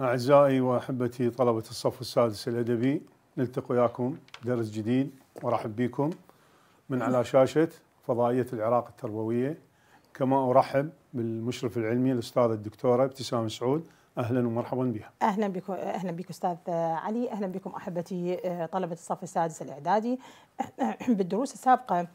أعزائي وأحبتي طلبة الصف السادس الأدبي نلتقي وياكم درس جديد ورحب بكم من على شاشة فضائية العراق التربوية كما أرحب بالمشرف العلمي الأستاذة الدكتورة ابتسام سعود اهلا ومرحبا بها. اهلا بك اهلا بك استاذ علي، اهلا بكم احبتي آه، طلبه الصف السادس الاعدادي. بالدروس السابقه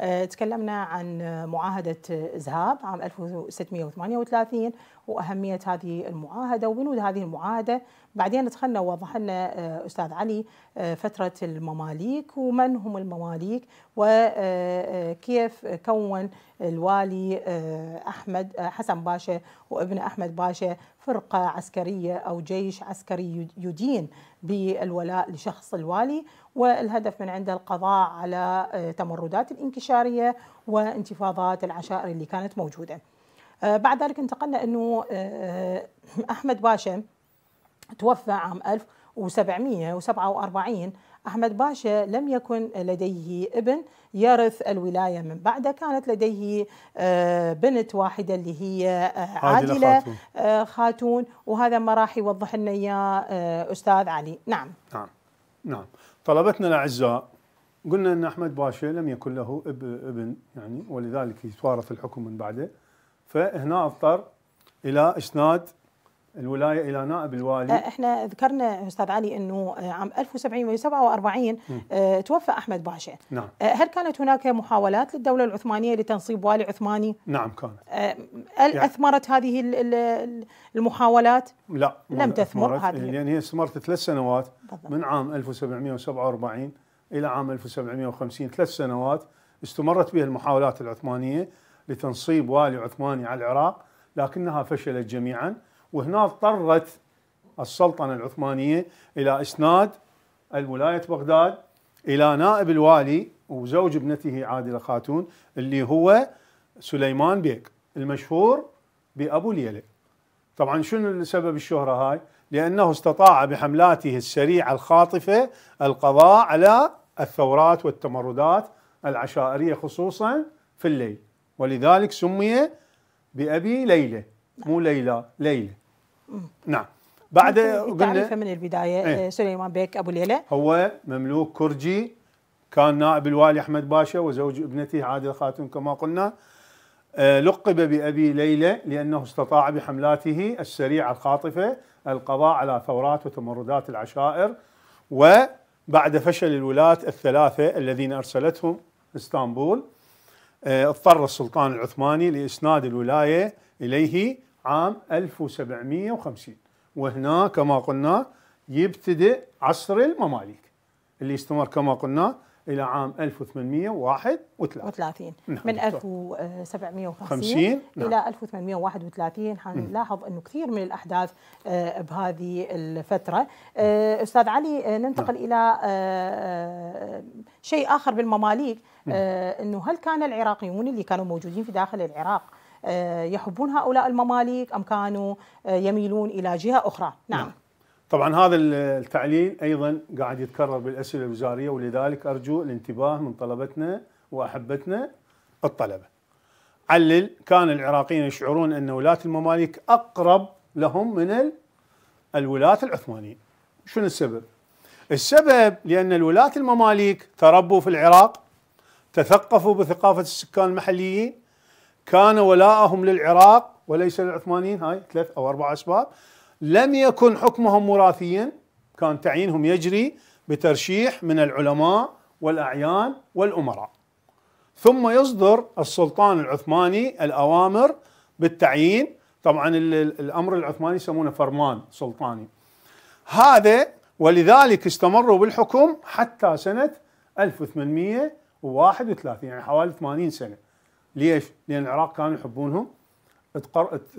آه، تكلمنا عن معاهدة إزهاب عام 1638 وأهمية هذه المعاهدة وبنود هذه المعاهدة بعدين دخلنا ووضح لنا آه، أستاذ علي آه، فترة المماليك ومن هم المماليك وكيف كون الوالي أحمد حسن باشا وابن أحمد باشا فرقة عسكرية أو جيش عسكري يدين بالولاء لشخص الوالي والهدف من عنده القضاء على آه، تمردات الانكشارية وانتفاضات العشائر اللي كانت موجودة آه، بعد ذلك انتقلنا أنه آه، أحمد باشا توفى عام 1747 أحمد باشا لم يكن لديه ابن يرث الولاية من بعده كانت لديه بنت واحدة اللي هي عادلة خاتون وهذا ما راح يوضح لنا إياه أستاذ علي نعم نعم نعم طلبتنا الاعزاء قلنا ان احمد باشا لم يكن له ابن يعني ولذلك يتوارث الحكم من بعده فهنا اضطر الى اسناد الولايه الى نائب الوالي احنا ذكرنا استاذ علي انه عام 1747 اه توفى احمد باشا نعم هل كانت هناك محاولات للدوله العثمانيه لتنصيب والي عثماني؟ نعم كانت اه هل يعني اثمرت هذه المحاولات؟ لا لم تثمر هذه لان يعني هي استمرت ثلاث سنوات بالضبط. من عام 1747 الى عام 1750 ثلاث سنوات استمرت بها المحاولات العثمانيه لتنصيب والي عثماني على العراق لكنها فشلت جميعا وهنا اضطرت السلطنة العثمانية إلى إسناد الولاية بغداد إلى نائب الوالي وزوج ابنته عادلة خاتون اللي هو سليمان بيك المشهور بأبو اليلي طبعا شنو سبب الشهرة هاي لأنه استطاع بحملاته السريعة الخاطفة القضاء على الثورات والتمردات العشائرية خصوصا في الليل ولذلك سمي بأبي ليلى مو ليلى ليلى نعم بعد قلنا من البدايه ايه؟ آه، سليمان بيك ابو ليله هو مملوك كرجي كان نائب الوالي احمد باشا وزوج ابنته عادل خاتون كما قلنا آه، لقب بأبي ليلى لأنه استطاع بحملاته السريعة الخاطفة القضاء على ثورات وتمردات العشائر وبعد فشل الولاة الثلاثة الذين أرسلتهم اسطنبول آه، اضطر السلطان العثماني لإسناد الولاية إليه عام 1750 وهنا كما قلنا يبتدئ عصر المماليك اللي استمر كما قلنا الى عام 1831 نعم من 1750 نعم. الى 1831 حنلاحظ انه كثير من الاحداث آه، بهذه الفتره آه، استاذ علي آه، ننتقل نعم. الى شيء اخر بالمماليك انه هل كان العراقيون اللي كانوا موجودين في داخل العراق آه، يحبون هؤلاء المماليك أم كانوا آه، يميلون إلى جهة أخرى نعم, نعم. طبعا هذا التعليل أيضا قاعد يتكرر بالأسئلة الوزارية ولذلك أرجو الانتباه من طلبتنا وأحبتنا الطلبة علل كان العراقيين يشعرون أن ولاة المماليك أقرب لهم من الولاة العثمانيه شنو السبب؟ السبب لأن الولاة المماليك تربوا في العراق تثقفوا بثقافة السكان المحليين كان ولاءهم للعراق وليس للعثمانيين هاي ثلاث أو أربع أسباب لم يكن حكمهم وراثيا كان تعيينهم يجري بترشيح من العلماء والأعيان والأمراء ثم يصدر السلطان العثماني الأوامر بالتعيين طبعا الأمر العثماني يسمونه فرمان سلطاني هذا ولذلك استمروا بالحكم حتى سنة 1831 يعني حوالي 80 سنة ليش؟ لان العراق كانوا يحبونهم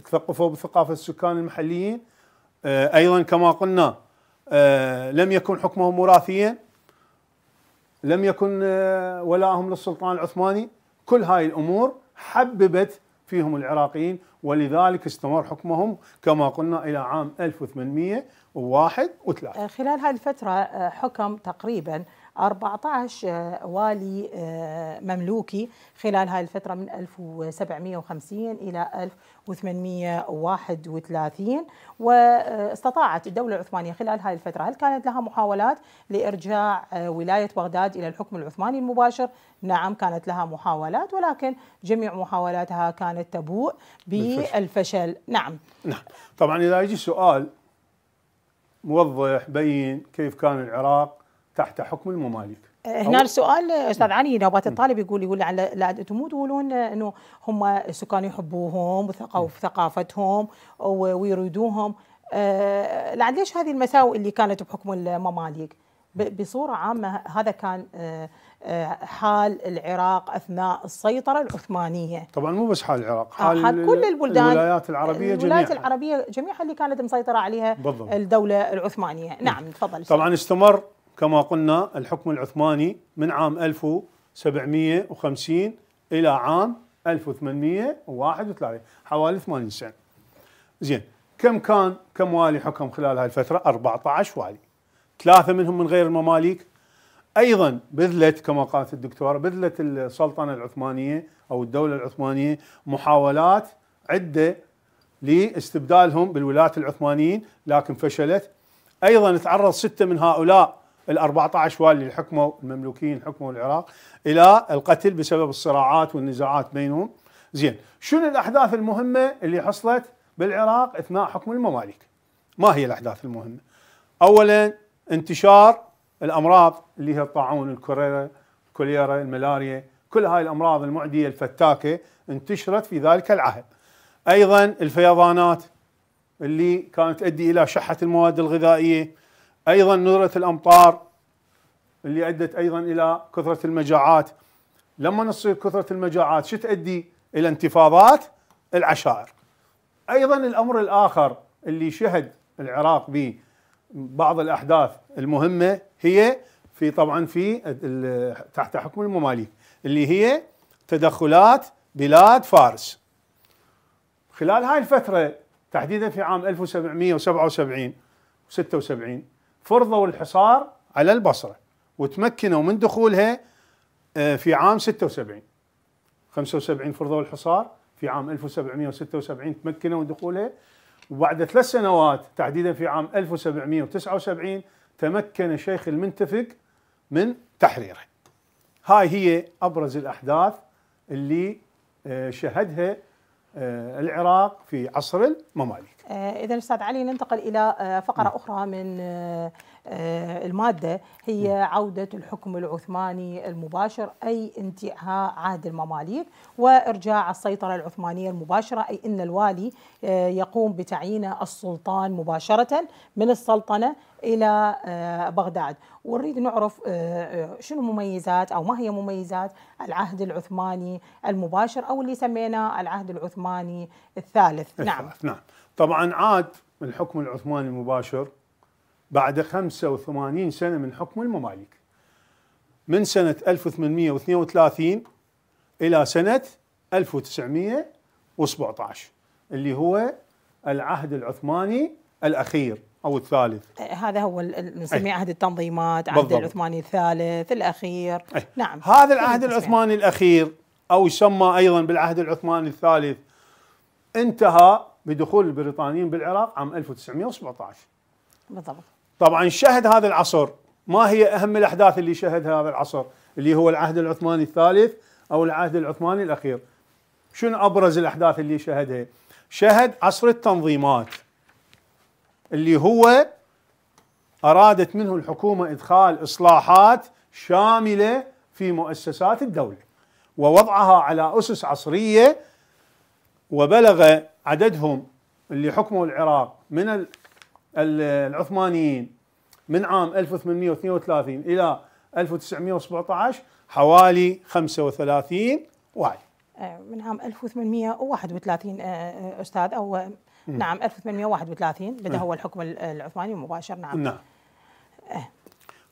تثقفوا بثقافه السكان المحليين آه، ايضا كما قلنا آه، لم يكن حكمهم وراثيا لم يكن آه، ولائهم للسلطان العثماني كل هاي الامور حببت فيهم العراقيين ولذلك استمر حكمهم كما قلنا الى عام 1831 خلال هذه الفتره حكم تقريبا 14 والي آه، مملوكي خلال هذه الفترة من 1750 إلى 1831 واستطاعت الدولة العثمانية خلال هذه الفترة هل كانت لها محاولات لإرجاع آه، ولاية بغداد إلى الحكم العثماني المباشر نعم كانت لها محاولات ولكن جميع محاولاتها كانت تبوء بالفشل نعم نعم طبعا إذا يجي سؤال موضح بين كيف كان العراق تحت حكم الممالك إيه، هنا السؤال استاذ علي نوبات الطالب يقول يقول لا انتم مو تقولون انه هم السكان يحبوهم وثقافتهم ويريدوهم إيه، لعل ليش هذه المساوئ اللي كانت بحكم المماليك بصوره عامه هذا كان إيه، حال العراق اثناء السيطره العثمانيه طبعا مو بس حال العراق آه، حال, حال كل البلدان الولايات العربيه الولايات جميعها العربيه جميعها اللي كانت مسيطره عليها بالضبط. الدوله العثمانيه نعم تفضل طبعا استمر كما قلنا الحكم العثماني من عام 1750 إلى عام 1831 حوالي 80 سنة زين كم كان كم والي حكم خلال هاي الفترة 14 والي ثلاثة منهم من غير المماليك ايضا بذلت كما قالت الدكتوره بذلت السلطنه العثمانيه او الدوله العثمانيه محاولات عده لاستبدالهم بالولاة العثمانيين لكن فشلت ايضا تعرض سته من هؤلاء ال 14 والي اللي حكموا المملوكيين حكموا العراق الى القتل بسبب الصراعات والنزاعات بينهم زين شنو الاحداث المهمه اللي حصلت بالعراق اثناء حكم المماليك ما هي الاحداث المهمه اولا انتشار الامراض اللي هي الطاعون الكوليرا الكوليرا الملاريا كل هاي الامراض المعديه الفتاكه انتشرت في ذلك العهد ايضا الفيضانات اللي كانت تؤدي الى شحه المواد الغذائيه ايضا ندره الامطار اللي ادت ايضا الى كثره المجاعات لما نصير كثره المجاعات شو تؤدي الى انتفاضات العشائر ايضا الامر الاخر اللي شهد العراق به بعض الاحداث المهمه هي في طبعا في تحت حكم المماليك اللي هي تدخلات بلاد فارس خلال هاي الفتره تحديدا في عام 1777 و76 فرضوا الحصار على البصرة وتمكنوا من دخولها آه، في عام 76 75 فرضوا الحصار في عام 1776 تمكنوا من دخولها وبعد ثلاث سنوات تحديدا في عام 1779 تمكن الشيخ المنتفق من تحريره هاي هي أبرز الأحداث اللي آه، شهدها آه، العراق في عصر المماليك. آه، اذا استاذ علي ننتقل الى آه، فقره نعم. اخرى من آه، المادة هي عودة الحكم العثماني المباشر أي انتهاء عهد المماليك وإرجاع السيطرة العثمانية المباشرة أي أن الوالي آه، يقوم بتعيين السلطان مباشرة من السلطنة إلى آه، بغداد ونريد نعرف شنو مميزات أو ما هي مميزات العهد العثماني المباشر أو اللي سميناه العهد العثماني الثالث, نعم نعم طبعا عاد الحكم العثماني المباشر بعد 85 سنة من حكم المماليك من سنة 1832 إلى سنة 1917 اللي هو العهد العثماني الأخير أو الثالث إيه، هذا هو نسميه إيه. عهد التنظيمات عهد بالضبط. العثماني الثالث الأخير أي. نعم هذا العهد العثماني الأخير أو يسمى أيضا بالعهد العثماني الثالث انتهى بدخول البريطانيين بالعراق عام 1917 بالضبط طبعا شهد هذا العصر ما هي اهم الاحداث اللي شهدها هذا العصر اللي هو العهد العثماني الثالث او العهد العثماني الاخير شنو ابرز الاحداث اللي شهدها شهد عصر التنظيمات اللي هو ارادت منه الحكومه ادخال اصلاحات شامله في مؤسسات الدوله ووضعها على اسس عصريه وبلغ عددهم اللي حكموا العراق من العثمانيين من عام 1832 الى 1917 حوالي 35 وعي آه، من عام 1831 آه، آه، استاذ او نعم 1831 بدا هو الحكم العثماني مباشر نعم نعم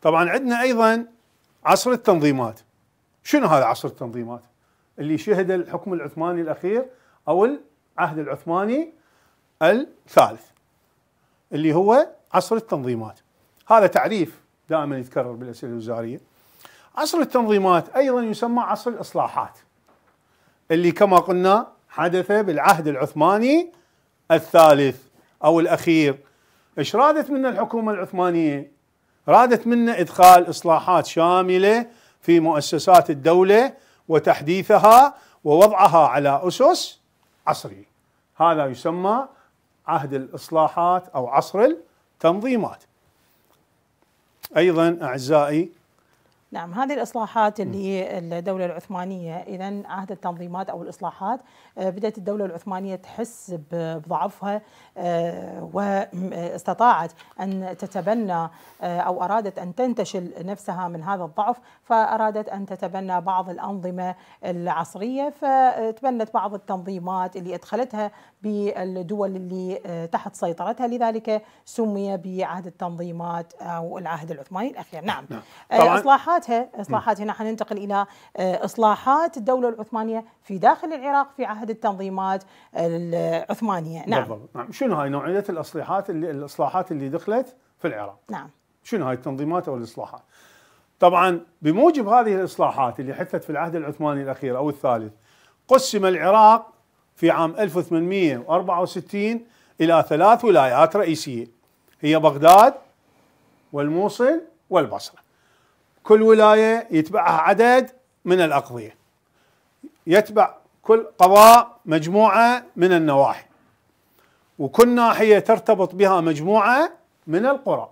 طبعا عندنا ايضا عصر التنظيمات شنو هذا عصر التنظيمات اللي شهد الحكم العثماني الاخير او العهد العثماني الثالث اللي هو عصر التنظيمات هذا تعريف دائما يتكرر بالاسئله الوزاريه عصر التنظيمات ايضا يسمى عصر الاصلاحات اللي كما قلنا حدث بالعهد العثماني الثالث او الاخير ايش رادت منا الحكومه العثمانيه؟ رادت منا ادخال اصلاحات شامله في مؤسسات الدوله وتحديثها ووضعها على اسس عصريه. هذا يسمى عهد الإصلاحات أو عصر التنظيمات أيضا أعزائي نعم هذه الإصلاحات اللي الدولة العثمانية إذا عهد التنظيمات أو الإصلاحات آه، بدأت الدولة العثمانية تحس بضعفها آه، واستطاعت أن تتبنى آه، أو أرادت أن تنتشل نفسها من هذا الضعف فأرادت أن تتبنى بعض الأنظمة العصرية فتبنت بعض التنظيمات اللي أدخلتها بالدول اللي تحت سيطرتها لذلك سمي بعهد التنظيمات أو العهد العثماني الأخير نعم, نعم. الاصلاحات اصلاحاتها، اصلاحات هنا حننتقل الى آه، اصلاحات الدوله العثمانيه في داخل العراق في عهد التنظيمات العثمانيه، نعم بالضبط، نعم، شنو هاي نوعيه الاصلاحات اللي الاصلاحات اللي دخلت في العراق؟ نعم شنو هاي التنظيمات او الاصلاحات؟ طبعا بموجب هذه الاصلاحات اللي حدثت في العهد العثماني الاخير او الثالث قسم العراق في عام 1864 الى ثلاث ولايات رئيسيه هي بغداد والموصل والبصره كل ولاية يتبعها عدد من الأقضية يتبع كل قضاء مجموعة من النواحي وكل ناحية ترتبط بها مجموعة من القرى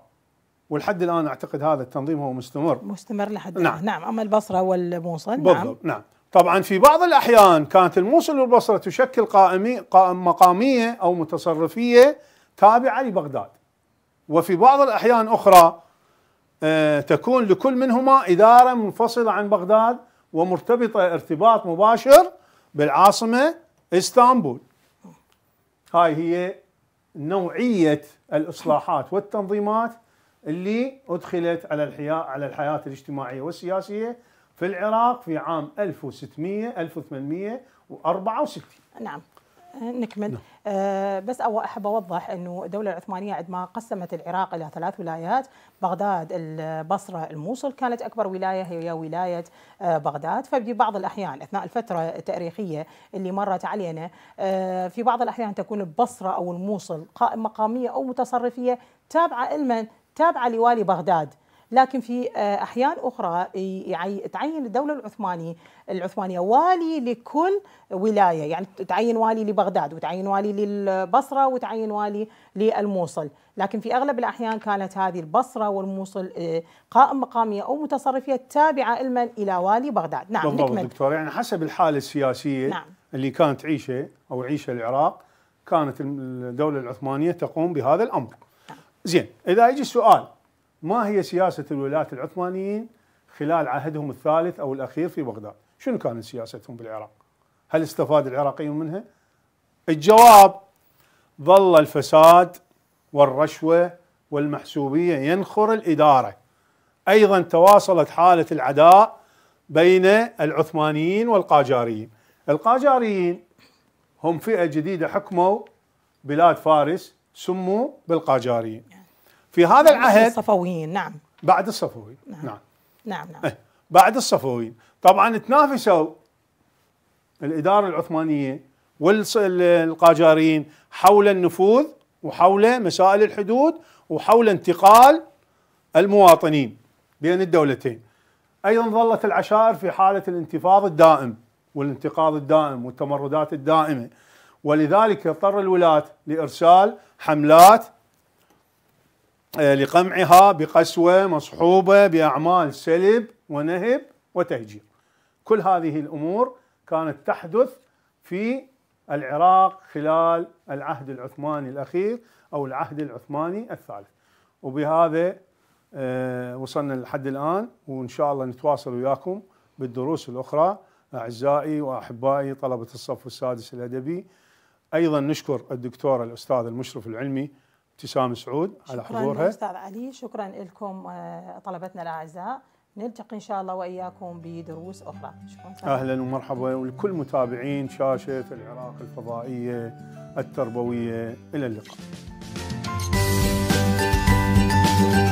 ولحد الآن أعتقد هذا التنظيم هو مستمر مستمر لحد نعم, نعم. أما البصرة والموصل نعم. بالضبط نعم. نعم طبعا في بعض الأحيان كانت الموصل والبصرة تشكل قائمي قائم مقامية أو متصرفية تابعة لبغداد وفي بعض الأحيان أخرى آه، تكون لكل منهما إدارة منفصلة عن بغداد ومرتبطة ارتباط مباشر بالعاصمة اسطنبول هاي هي نوعية الإصلاحات والتنظيمات اللي أدخلت على الحياة على الحياة الاجتماعية والسياسية في العراق في عام 1600 1864 نعم نكمل نعم. آه بس أو أحب أوضح أنه الدولة العثمانية عندما قسمت العراق إلى ثلاث ولايات بغداد البصرة الموصل كانت أكبر ولاية هي ولاية آه بغداد ففي بعض الأحيان أثناء الفترة التاريخية اللي مرت علينا آه في بعض الأحيان تكون البصرة أو الموصل قائمة مقامية أو متصرفية تابعة لمن؟ تابعة لوالي بغداد لكن في آه، أحيان أخرى تعين الدولة العثمانية العثمانية والي لكل ولاية يعني تعين والي لبغداد وتعين والي للبصرة وتعين والي للموصل لكن في أغلب الأحيان كانت هذه البصرة والموصل آه، قائم مقامية أو متصرفية تابعة علما إلى والي بغداد نعم بالضبط نكمل. دكتور يعني حسب الحالة السياسية نعم. اللي كانت عيشة أو عيشة العراق كانت الدولة العثمانية تقوم بهذا الأمر نعم. زين إذا يجي السؤال ما هي سياسة الولاة العثمانيين خلال عهدهم الثالث أو الأخير في بغداد شنو كانت سياستهم بالعراق هل استفاد العراقيون منها الجواب ظل الفساد والرشوة والمحسوبية ينخر الإدارة أيضا تواصلت حالة العداء بين العثمانيين والقاجاريين القاجاريين هم فئة جديدة حكموا بلاد فارس سموا بالقاجاريين في هذا العهد الصفويين نعم بعد الصفوي نعم نعم نعم, نعم. إيه، بعد الصفويين طبعا تنافسوا الإدارة العثمانية والقاجاريين حول النفوذ وحول مسائل الحدود وحول انتقال المواطنين بين الدولتين أيضا ظلت العشائر في حالة الانتفاض الدائم والانتقاض الدائم والتمردات الدائمة ولذلك اضطر الولاة لإرسال حملات آه، لقمعها بقسوة مصحوبة بأعمال سلب ونهب وتهجير كل هذه الأمور كانت تحدث في العراق خلال العهد العثماني الأخير أو العهد العثماني الثالث وبهذا آه، وصلنا لحد الآن وإن شاء الله نتواصل وياكم بالدروس الأخرى أعزائي وأحبائي طلبة الصف السادس الأدبي أيضا نشكر الدكتور الأستاذ المشرف العلمي ابتسام سعود على حضورها شكرا استاذ علي شكرا لكم آه، طلبتنا الاعزاء نلتقي ان شاء الله واياكم بدروس اخرى شكرا اهلا ومرحبا ولكل متابعين شاشه العراق الفضائيه التربويه الى اللقاء